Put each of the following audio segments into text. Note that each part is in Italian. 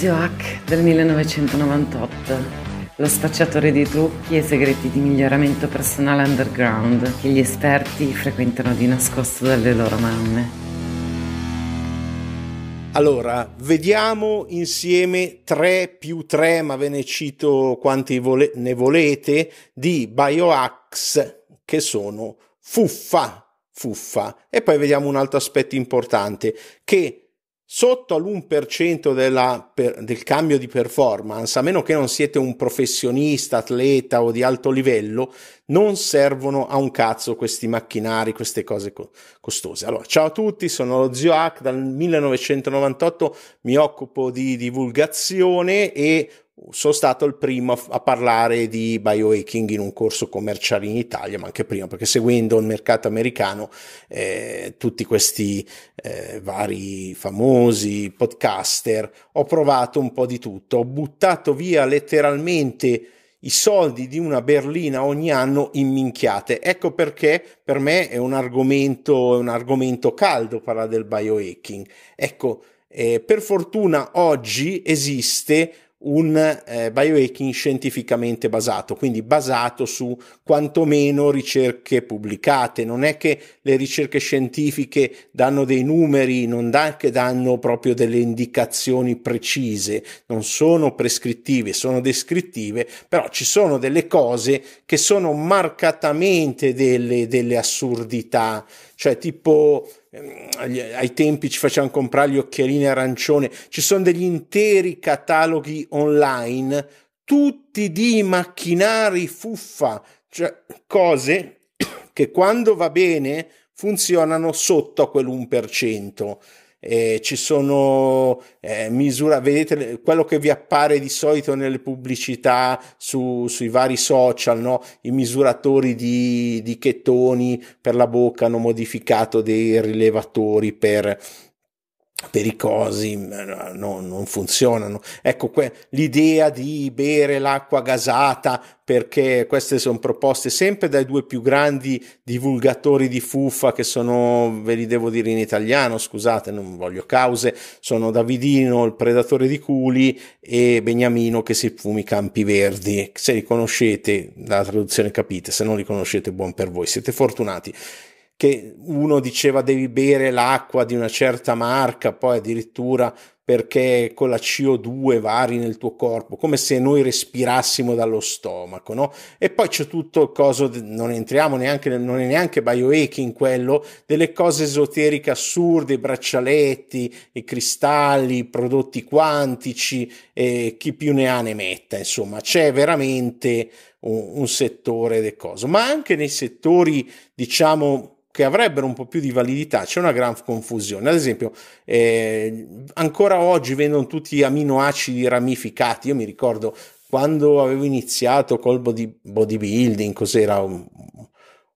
Fazio Hack del 1998 lo spacciatore di trucchi e segreti di miglioramento personale underground che gli esperti frequentano di nascosto dalle loro mamme. Allora, vediamo insieme 3 più 3, ma ve ne cito quanti vole- ne volete, di biohacks che sono fuffa, fuffa. E poi vediamo un altro aspetto importante, che sotto all'1% della, per, del cambio di performance, a meno che non siete un professionista, atleta o di alto livello, non servono a un cazzo questi macchinari, queste cose co- costose. Allora, ciao a tutti, sono lo zio Hack, dal 1998 mi occupo di divulgazione e sono stato il primo a parlare di biohacking in un corso commerciale in Italia, ma anche prima, perché seguendo il mercato americano, eh, tutti questi eh, vari famosi podcaster, ho provato un po' di tutto, ho buttato via letteralmente i soldi di una berlina ogni anno in minchiate. Ecco perché per me è un argomento, è un argomento caldo parlare del biohacking. Ecco, eh, per fortuna oggi esiste un eh, biohacking scientificamente basato, quindi basato su quantomeno ricerche pubblicate. Non è che le ricerche scientifiche danno dei numeri, non da, che danno proprio delle indicazioni precise, non sono prescrittive, sono descrittive, però ci sono delle cose che sono marcatamente delle, delle assurdità, cioè tipo Ehm, ai tempi ci facevano comprare gli occhialini arancione, ci sono degli interi cataloghi online, tutti di macchinari fuffa, cioè cose che quando va bene funzionano sotto a quell'1% eh, ci sono eh, misura, vedete quello che vi appare di solito nelle pubblicità su, sui vari social, no? i misuratori di, di chetoni per la bocca hanno modificato dei rilevatori per per i cosi eh, no, non funzionano. Ecco que- l'idea di bere l'acqua gasata perché queste sono proposte sempre dai due più grandi divulgatori di fuffa che sono, ve li devo dire in italiano, scusate, non voglio cause, sono Davidino, il predatore di culi e Beniamino che si fumi campi verdi. Se li conoscete, la traduzione capite, se non li conoscete buon per voi, siete fortunati che uno diceva devi bere l'acqua di una certa marca, poi addirittura perché con la CO2 vari nel tuo corpo, come se noi respirassimo dallo stomaco, no? E poi c'è tutto il coso, non entriamo neanche, non è neanche biohacking quello, delle cose esoteriche assurde, i braccialetti, i cristalli, i prodotti quantici, eh, chi più ne ha ne metta, insomma, c'è veramente un, un settore del coso, ma anche nei settori, diciamo, che avrebbero un po' più di validità c'è una gran confusione. Ad esempio, eh, ancora oggi vendono tutti aminoacidi ramificati. Io mi ricordo quando avevo iniziato col body, bodybuilding, cos'era? Mm,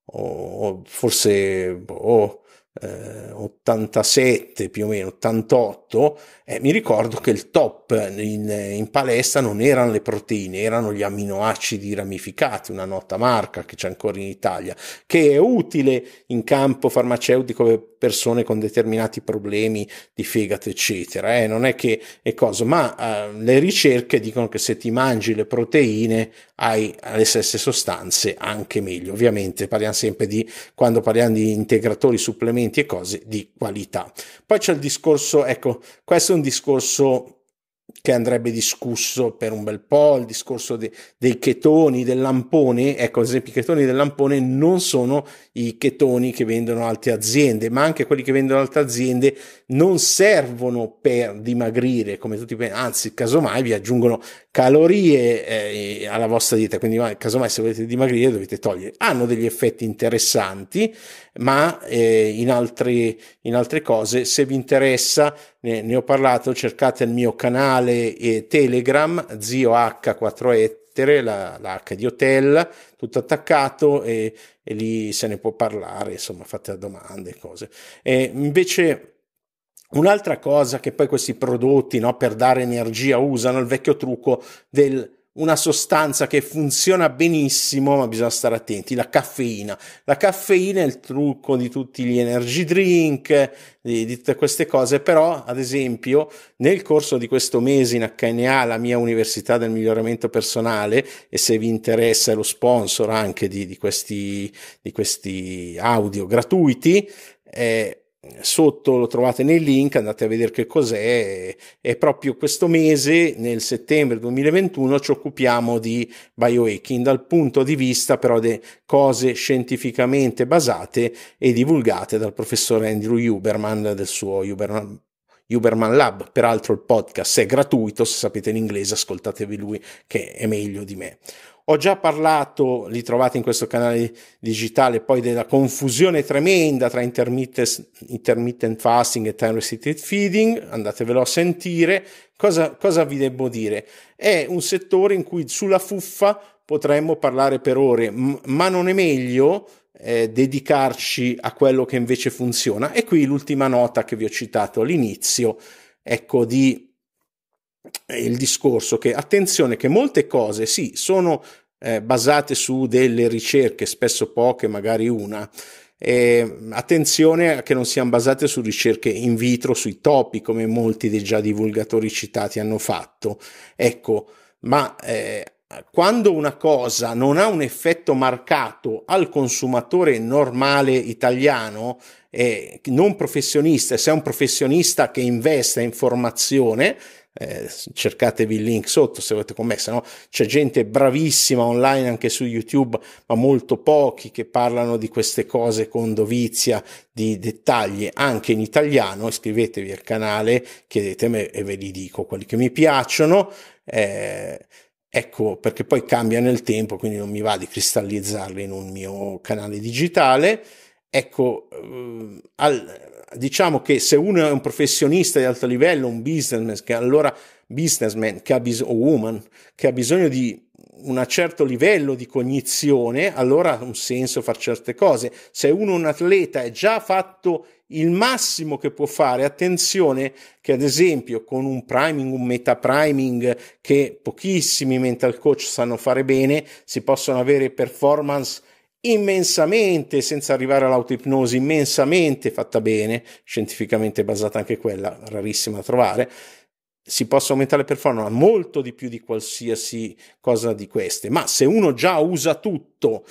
o, o forse. Oh, eh, 87 più o meno, 88, eh, mi ricordo che il top in, in, palestra non erano le proteine, erano gli amminoacidi ramificati, una nota marca che c'è ancora in Italia, che è utile in campo farmaceutico per persone con determinati problemi di fegato, eccetera. Eh, non è che è cosa, ma eh, le ricerche dicono che se ti mangi le proteine hai le stesse sostanze, anche meglio. Ovviamente parliamo sempre di, quando parliamo di integratori supplementari, strumenti e cose di qualità. Poi c'è il discorso, ecco, questo è un discorso che andrebbe discusso per un bel po', il discorso de, dei chetoni, del lampone, ecco ad esempio i chetoni del lampone non sono i chetoni che vendono altre aziende, ma anche quelli che vendono altre aziende non servono per dimagrire, come tutti pensano, anzi casomai vi aggiungono calorie eh, alla vostra dieta, quindi casomai se volete dimagrire dovete togliere. Hanno degli effetti interessanti, ma eh, in, altre, in altre cose, se vi interessa, ne, ne ho parlato, cercate il mio canale canale eh, Telegram, zio H4 Ettere, la, la H di Hotel, tutto attaccato e, e, lì se ne può parlare, insomma fate domande, e cose. E invece un'altra cosa che poi questi prodotti no, per dare energia usano, il vecchio trucco del una sostanza che funziona benissimo, ma bisogna stare attenti, la caffeina. La caffeina è il trucco di tutti gli energy drink, di, di tutte queste cose, però ad esempio nel corso di questo mese in HNA, la mia università del miglioramento personale, e se vi interessa è lo sponsor anche di, di questi, di questi audio gratuiti, eh, sotto lo trovate nel link, andate a vedere che cos'è. è proprio questo mese, nel settembre 2021, ci occupiamo di biohacking dal punto di vista però di cose scientificamente basate e divulgate dal professor Andrew Huberman del suo Huberman Uberman Lab, peraltro il podcast è gratuito, se sapete l'inglese ascoltatevi lui che è meglio di me. Ho già parlato, li trovate in questo canale digitale, poi della confusione tremenda tra intermittent, intermittent fasting e time restricted feeding, andatevelo a sentire. Cosa, cosa vi devo dire? È un settore in cui sulla fuffa potremmo parlare per ore, ma non è meglio eh, dedicarci a quello che invece funziona. E qui l'ultima nota che vi ho citato all'inizio, ecco di eh, il discorso che attenzione che molte cose sì sono eh, basate su delle ricerche spesso poche magari una eh, attenzione a che non siano basate su ricerche in vitro sui topi come molti dei già divulgatori citati hanno fatto ecco ma eh, quando una cosa non ha un effetto marcato al consumatore normale italiano, eh, non professionista, se è un professionista che investe in formazione, eh, cercatevi il link sotto se avete commesso, no? c'è gente bravissima online anche su YouTube, ma molto pochi che parlano di queste cose con dovizia di dettagli anche in italiano. Iscrivetevi al canale, chiedetemi e ve li dico quelli che mi piacciono. Eh, Ecco perché poi cambia nel tempo, quindi non mi va di cristallizzarli in un mio canale digitale Ecco, eh, diciamo che se uno è un professionista di alto livello, un businessman, che allora businessman che ha bisogno, o woman, che ha bisogno di un certo livello di cognizione, allora ha un senso fare certe cose. Se uno è un atleta e già fatto il massimo che può fare, attenzione che ad esempio con un priming, un meta priming che pochissimi mental coach sanno fare bene, si possono avere performance immensamente, senza arrivare all'autoipnosi, immensamente fatta bene, scientificamente basata anche quella, rarissima da trovare, si possa aumentare la performance molto di più di qualsiasi cosa di queste, ma se uno già usa tutto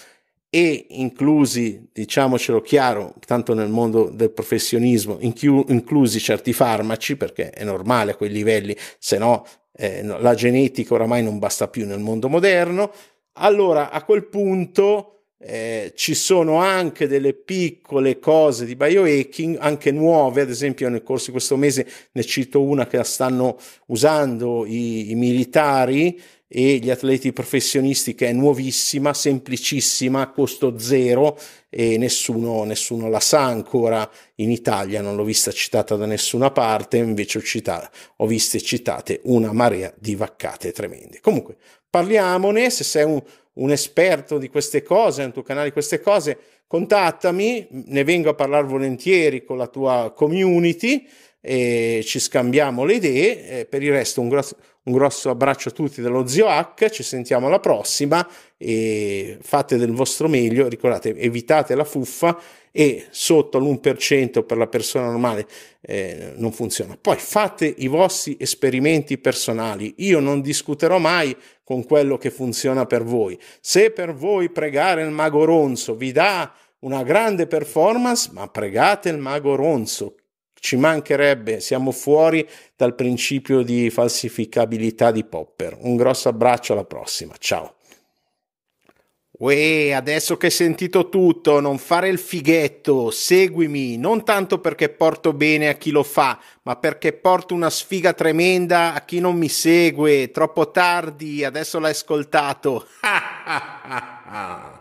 e inclusi, diciamocelo chiaro, tanto nel mondo del professionismo, inclusi certi farmaci, perché è normale a quei livelli, se no, eh, no la genetica oramai non basta più nel mondo moderno, allora a quel punto eh, ci sono anche delle piccole cose di biohacking, anche nuove, ad esempio nel corso di questo mese ne cito una che la stanno usando i, i militari e gli atleti professionisti che è nuovissima, semplicissima, a costo zero e nessuno, nessuno la sa ancora in Italia, non l'ho vista citata da nessuna parte, invece ho, citata, ho viste citate una marea di vaccate tremende. Comunque parliamone, se sei un, un esperto di queste cose, un tuo canale di queste cose, contattami, ne vengo a parlare volentieri con la tua community e ci scambiamo le idee. E per il resto un grosso, un grosso abbraccio a tutti dello zio Hack, ci sentiamo alla prossima e fate del vostro meglio, ricordate, evitate la fuffa e sotto l'1% per la persona normale eh, non funziona. Poi fate i vostri esperimenti personali, io non discuterò mai con quello che funziona per voi. Se per voi pregare il mago Ronzo vi dà una grande performance, ma pregate il mago Ronzo, ci mancherebbe, siamo fuori dal principio di falsificabilità di Popper. Un grosso abbraccio, alla prossima, ciao. Uè, adesso che hai sentito tutto, non fare il fighetto, seguimi, non tanto perché porto bene a chi lo fa, ma perché porto una sfiga tremenda a chi non mi segue, troppo tardi, adesso l'hai ascoltato.